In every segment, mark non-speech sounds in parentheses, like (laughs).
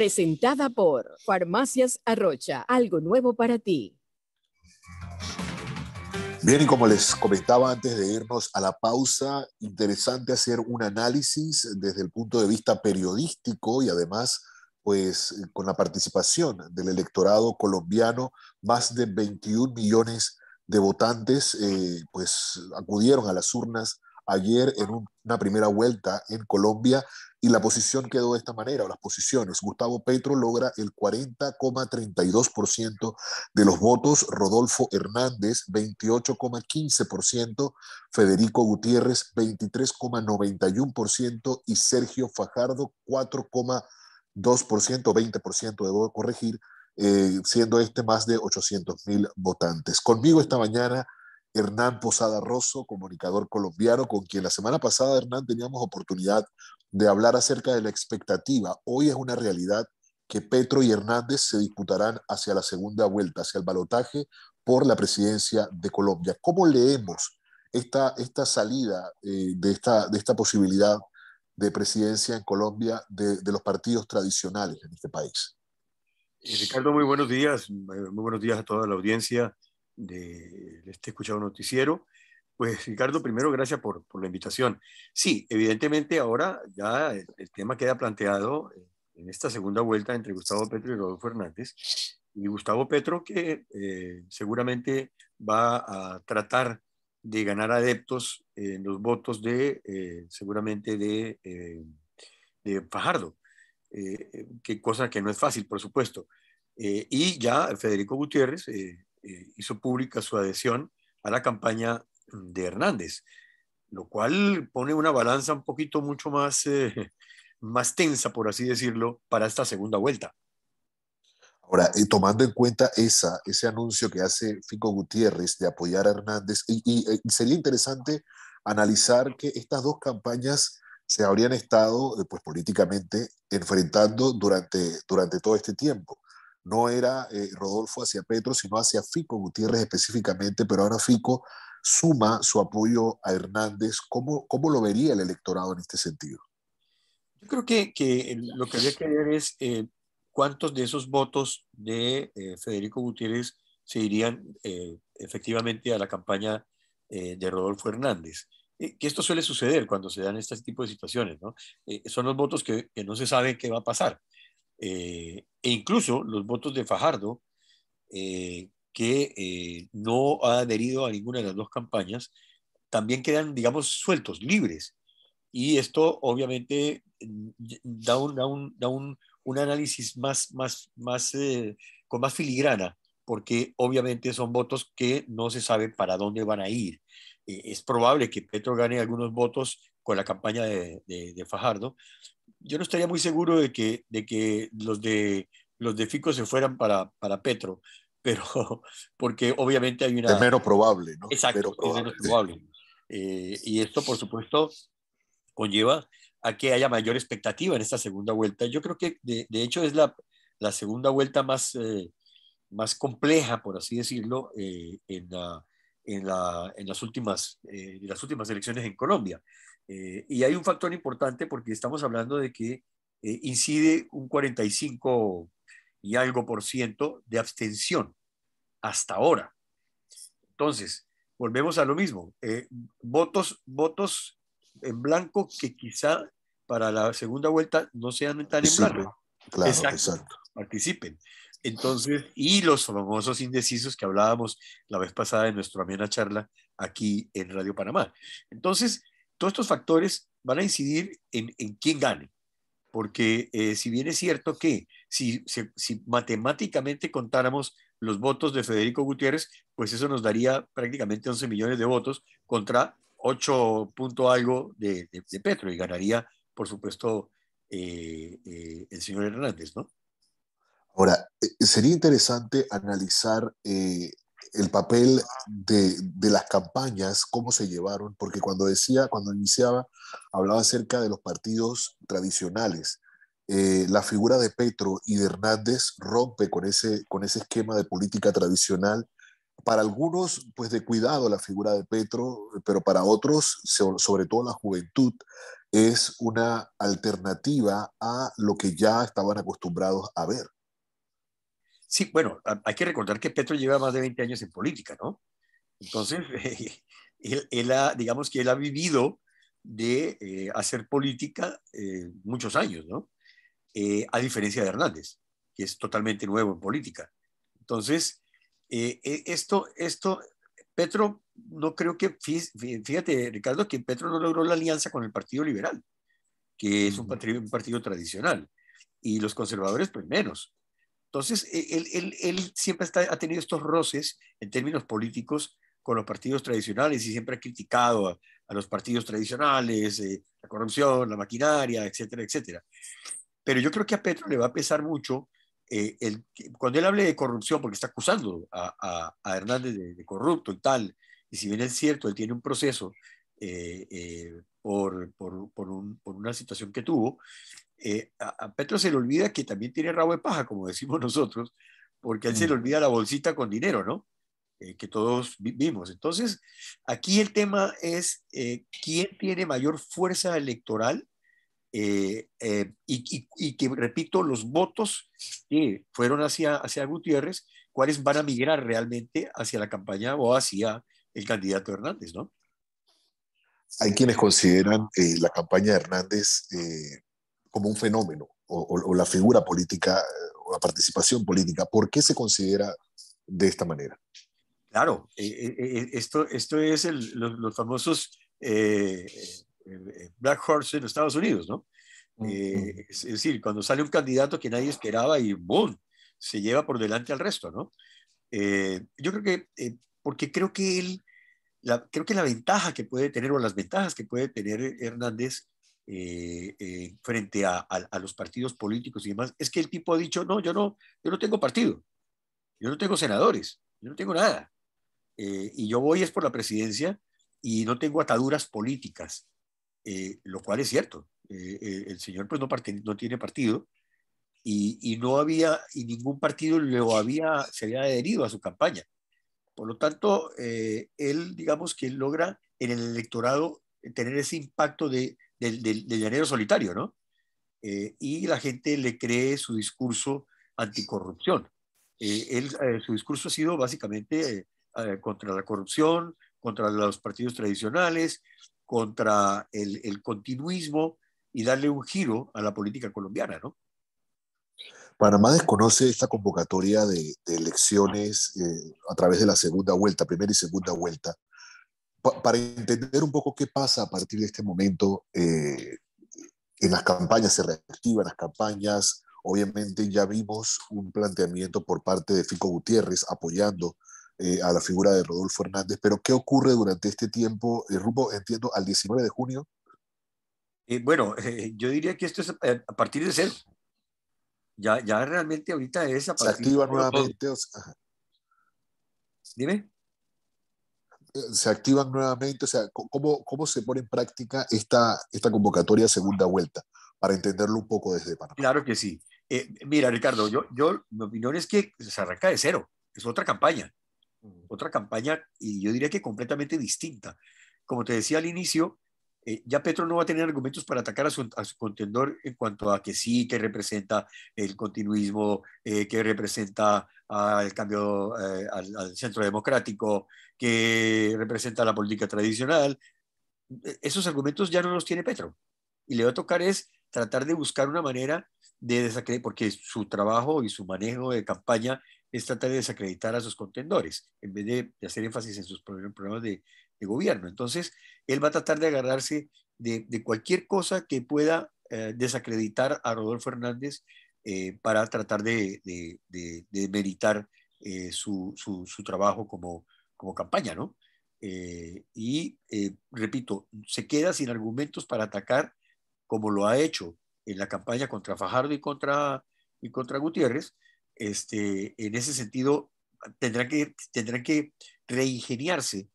presentada por Farmacias Arrocha, algo nuevo para ti. Bien, y como les comentaba antes de irnos a la pausa, interesante hacer un análisis desde el punto de vista periodístico y además, pues con la participación del electorado colombiano, más de 21 millones de votantes, eh, pues acudieron a las urnas ayer en una primera vuelta en Colombia y la posición quedó de esta manera, o las posiciones. Gustavo Petro logra el 40,32% de los votos, Rodolfo Hernández 28,15%, Federico Gutiérrez 23,91% y Sergio Fajardo 4,2%, 20% debo corregir, eh, siendo este más de 800 mil votantes. Conmigo esta mañana Hernán Posada Rosso, comunicador colombiano, con quien la semana pasada, Hernán, teníamos oportunidad de hablar acerca de la expectativa. Hoy es una realidad que Petro y Hernández se disputarán hacia la segunda vuelta, hacia el balotaje por la presidencia de Colombia. ¿Cómo leemos esta, esta salida eh, de, esta, de esta posibilidad de presidencia en Colombia de, de los partidos tradicionales en este país? Eh, Ricardo, muy buenos días. Eh, muy buenos días a toda la audiencia de este escuchado noticiero. Pues Ricardo, primero gracias por, por la invitación. Sí, evidentemente ahora ya el, tema queda planteado en esta segunda vuelta entre Gustavo Petro y Rodolfo Hernández. Y Gustavo Petro que eh, seguramente va a tratar de ganar adeptos en los votos de, eh, seguramente, de, eh, de Fajardo, que cosa que no es fácil, por supuesto. y ya Federico Gutiérrez, eh, hizo pública su adhesión a la campaña de Hernández, lo cual pone una balanza un poquito mucho más, eh, más tensa, por así decirlo, para esta segunda vuelta. Ahora, eh, tomando en cuenta esa, ese anuncio que hace Fico Gutiérrez de apoyar a Hernández, sería interesante analizar que estas dos campañas se habrían estado, pues políticamente, enfrentando durante, durante todo este tiempo no era eh, Rodolfo hacia Petro, sino hacia Fico Gutiérrez específicamente, pero ahora Fico suma su apoyo a Hernández. ¿Cómo, lo vería el electorado en este sentido? Yo creo que, lo que habría que ver es eh, cuántos de esos votos de eh, Federico Gutiérrez se irían efectivamente a la campaña de Rodolfo Hernández que esto suele suceder cuando se dan este tipo de situaciones, son los votos que, no se sabe qué va a pasar. Eh, e incluso los votos de Fajardo, eh, que eh, no ha adherido a ninguna de las dos campañas, también quedan, digamos, sueltos, libres. Y esto obviamente da un, da un, da un, un análisis más, más, más, con más filigrana, porque obviamente son votos que no se sabe para dónde van a ir. es probable que Petro gane algunos votos con la campaña de, de, de Fajardo, yo no estaría muy seguro de que, de que los, de, los de Fico se fueran para, para Petro, (laughs) pero porque obviamente hay una... Es probable, ¿no? Exacto, probable. menos probable. Eh, y esto, por supuesto, conlleva a que haya mayor expectativa en esta segunda vuelta. Yo creo que, de, de hecho, es la, la, segunda vuelta más, eh, más compleja, por así decirlo, eh, en, en, la, en, las últimas, las últimas elecciones en Colombia. Eh, y hay un factor importante porque estamos hablando de que eh, incide un 45 y algo por ciento de abstención hasta ahora. Entonces, volvemos a lo mismo. Eh, votos, votos en blanco que quizá para la segunda vuelta no sean tan en blanco. Claro, Participen. Entonces, y los famosos indecisos que hablábamos la vez pasada en nuestra amena charla aquí en Radio Panamá. Entonces, todos estos factores van a incidir en, quién gane, porque eh, si bien es cierto que si, matemáticamente contáramos los votos de Federico Gutiérrez, pues eso nos daría prácticamente 11 millones de votos contra 8 punto algo de, Petro y ganaría, por supuesto, eh, eh, el señor Hernández, ¿no? Ahora, sería interesante analizar eh, el papel de, las campañas, cómo se llevaron, porque cuando decía, cuando iniciaba, hablaba acerca de los partidos tradicionales. Eh, la figura de Petro y de Hernández rompe con ese, con ese esquema de política tradicional. Para algunos, pues de cuidado la figura de Petro, pero para otros, sobre todo la juventud, es una alternativa a lo que ya estaban acostumbrados a ver. Sí, bueno, hay que recordar que Petro lleva más de 20 años en política, ¿no? Entonces, (laughs) él, digamos que él ha vivido de eh, hacer política eh, muchos años, ¿no? Eh, a diferencia de Hernández, que es totalmente nuevo en política. Entonces, esto, esto, Petro, no creo que, fíjate, Ricardo, que Petro no logró la alianza con el Partido Liberal, que es un partido, un partido tradicional, y los conservadores, pues menos. Entonces, e, él, él siempre ha tenido estos roces en términos políticos con los partidos tradicionales y siempre ha criticado a, los partidos tradicionales, eh, la corrupción, la maquinaria, etcétera, etcétera. Pero yo creo que a Petro le va a pesar mucho eh, el, cuando él hable de corrupción, porque está acusando a, a, Hernández de, corrupto y tal, y si bien es cierto, él tiene un proceso eh, por, por, por, un, por, una situación que tuvo, eh, a, Petro se le olvida que también tiene rabo de paja, como decimos (laughs) nosotros, porque a él se le mm. olvida la bolsita con dinero, ¿no? Eh, que todos vimos. Entonces, aquí el tema es eh, quién tiene mayor fuerza electoral y, que, repito, los votos que fueron hacia, hacia Gutiérrez, cuáles van a migrar realmente hacia la campaña o hacia el candidato Hernández, ¿no? Hay quienes consideran la campaña de Hernández como un fenómeno o, la figura política eh, o la participación política? ¿Por qué se considera de esta manera? Claro, eh, eh, esto, esto es los, famosos Black Horse en Estados Unidos, ¿no? Mm, mm. es, decir, cuando sale un candidato que nadie esperaba y ¡boom! se lleva por delante al resto, ¿no? yo creo que, porque creo que él, creo que la ventaja que puede tener o las ventajas que puede tener Hernández eh, eh, frente a, los partidos políticos y demás, es que el tipo ha dicho, no, yo no, yo no tengo partido, yo no tengo senadores, yo no tengo nada. Eh, y yo voy es por la presidencia y no tengo ataduras políticas, lo cual es cierto. el señor pues no, no tiene partido y, no había, y ningún partido lo había, se había adherido a su campaña. Por lo tanto, él, digamos que logra en el electorado tener ese impacto de del, del, llanero solitario, ¿no? Eh, y la gente le cree su discurso anticorrupción. Eh, eh, su discurso ha sido básicamente contra la corrupción, contra los partidos tradicionales, contra el, continuismo y darle un giro a la política colombiana, ¿no? Panamá desconoce esta convocatoria de, de elecciones a través de la segunda vuelta, primera y segunda vuelta para entender un poco qué pasa a partir de este momento eh, en las campañas, se reactivan las campañas. Obviamente ya vimos un planteamiento por parte de Fico Gutiérrez apoyando eh, a la figura de Rodolfo Hernández, pero ¿qué ocurre durante este tiempo, el eh, rumbo, entiendo, al 19 de junio? bueno, (laughs) yo diría que esto es a partir de cero. Ya, ya realmente ahorita es a partir Se activa nuevamente. Dime se activan nuevamente? O sea, ¿cómo, cómo se pone en práctica esta, esta convocatoria segunda vuelta? Para entenderlo un poco desde Panamá. Claro que sí. Eh, mira, Ricardo, yo, yo, mi opinión es que se arranca de cero. Es otra campaña. Otra campaña, y yo diría que completamente distinta. Como te decía al inicio, eh, ya Petro no va a tener argumentos para atacar a su, contendor en cuanto a que sí, que representa el continuismo, eh, que representa ah, el cambio eh, al, al, centro democrático, que representa la política tradicional. E, esos argumentos ya no los tiene Petro. Y le va a tocar es tratar de buscar una manera de desacreditar, porque su trabajo y su manejo de campaña es tratar de desacreditar a sus contendores, en vez de, hacer énfasis en sus problemas de, gobierno. Entonces, él va a tratar de agarrarse de, cualquier cosa que pueda eh, desacreditar a Rodolfo Hernández eh, para tratar de, de, meritar eh, su, trabajo como, como campaña, ¿no? y, repito, se queda sin argumentos para atacar como lo ha hecho en la campaña contra Fajardo y contra, y contra Gutiérrez. Este, en ese sentido, tendrá que, que reingeniarse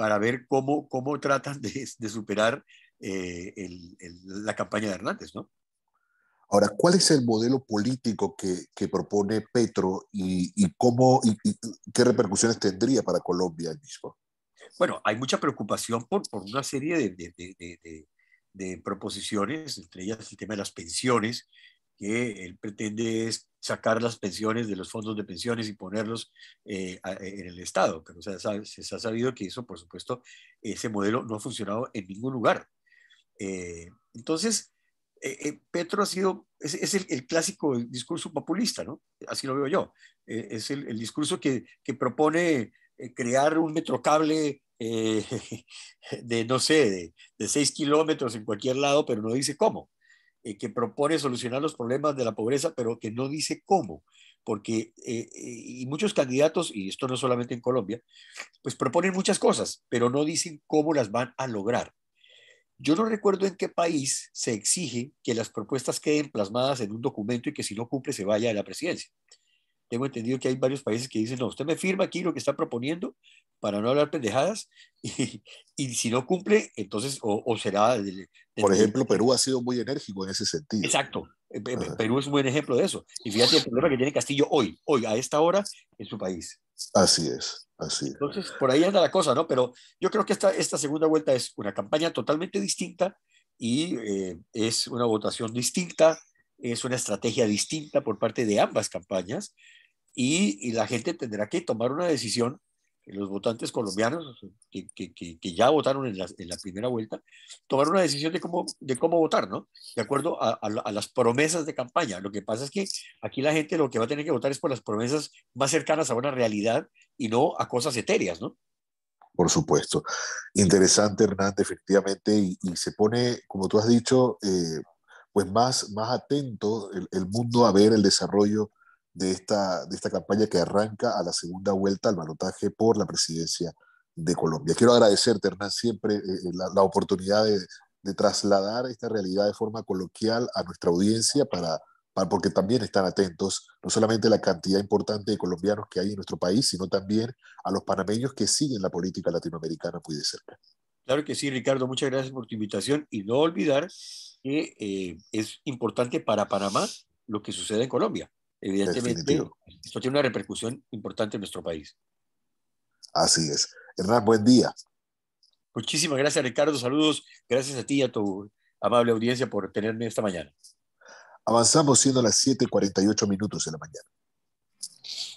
para ver cómo, cómo tratan de, (laughs) de superar eh, la campaña de Hernández, ¿no? Ahora, ¿cuál es el modelo político que, propone Petro y, cómo y, qué repercusiones tendría para Colombia el mismo? Bueno, hay mucha preocupación por, por una serie de, de, de, de, proposiciones, entre ellas el tema de las pensiones, que él pretende es sacar las pensiones de los fondos de pensiones y ponerlos eh, eh, en el Estado, pero se ha, sabido que eso, por supuesto, ese modelo no ha funcionado en ningún lugar. Eh, entonces, Petro ha sido, es, el, clásico discurso populista, ¿no? Así lo veo yo. es el, discurso que, propone crear un metrocable (laughs) de, no sé, de seis kilómetros en cualquier lado, pero no dice cómo. Eh, que propone solucionar los problemas de la pobreza, pero que no dice cómo. Porque eh, y muchos candidatos, y esto no solamente en Colombia, pues proponen muchas cosas, pero no dicen cómo las van a lograr. Yo no recuerdo en qué país se exige que las propuestas queden plasmadas en un documento y que si no cumple se vaya a la presidencia. Tengo entendido que hay varios países que dicen, no, usted me firma aquí lo que está proponiendo para no hablar pendejadas (laughs) y, y si no cumple, entonces o, será... Por ejemplo, Perú ha sido muy enérgico en ese sentido. Exacto. Perú es un buen ejemplo de eso. Y fíjate el problema que tiene Castillo hoy, hoy, a esta hora, en su país. Así es, así es. Entonces, por ahí anda la cosa, ¿no? Pero yo creo que esta, esta segunda vuelta es una campaña totalmente distinta y eh, es una votación distinta, es una estrategia distinta por parte de ambas campañas y, la gente tendrá que tomar una decisión, los votantes colombianos que, ya votaron en la, primera vuelta, tomar una decisión de cómo, de cómo votar, ¿no? De acuerdo a, las promesas de campaña. Lo que pasa es que aquí la gente lo que va a tener que votar es por las promesas más cercanas a una realidad y no a cosas etéreas, ¿no? Por supuesto. Interesante, Hernán, efectivamente, y, se pone, como tú has dicho, eh, pues más, más atento el mundo a ver el desarrollo de esta, de esta campaña que arranca a la segunda vuelta al balotaje por la presidencia de Colombia. Quiero agradecerte, Hernán, siempre eh, eh, la, oportunidad de, trasladar esta realidad de forma coloquial a nuestra audiencia para, porque también están atentos no solamente la cantidad importante de colombianos que hay en nuestro país, sino también a los panameños que siguen la política latinoamericana muy de cerca. Claro que sí, Ricardo, muchas gracias por tu invitación y no olvidar que eh, es importante para Panamá lo que sucede en Colombia evidentemente esto tiene una repercusión importante en nuestro país. Así es. Hernán, buen día. Muchísimas gracias, Ricardo. Saludos. Gracias a ti y a tu amable audiencia por tenerme esta mañana. Avanzamos siendo las 7:48 minutos de la mañana.